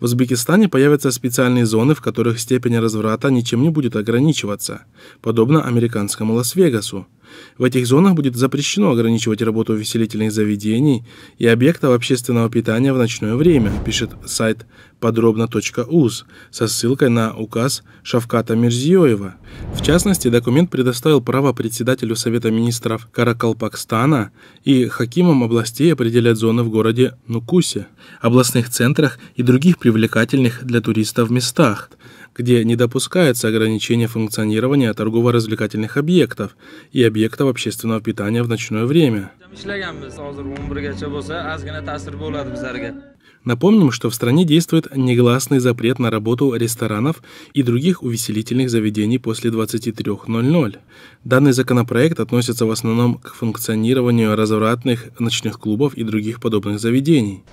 В Узбекистане появятся специальные зоны, в которых степень разврата ничем не будет ограничиваться, подобно американскому Лас-Вегасу. В этих зонах будет запрещено ограничивать работу веселительных заведений и объектов общественного питания в ночное время, пишет сайт подробно.уз со ссылкой на указ Шавката Мирзиёева. В частности, документ предоставил право председателю Совета министров Каракалпакстана и хакимам областей определять зоны в городе Нукусе, областных центрах и других привлекательных для туристов местах, где не допускается ограничение функционирования торгово-развлекательных объектов и объектов общественного питания в ночное время – ishlaganmiz hozir o'n birgacha bo'lsa ozgina ta'sir bo'ladi Напомним, что в стране действует негласный запрет на работу ресторанов и других увеселительных заведений после 23.00. Данный законопроект относится в основном к функционированию развратных ночных клубов и других подобных заведений.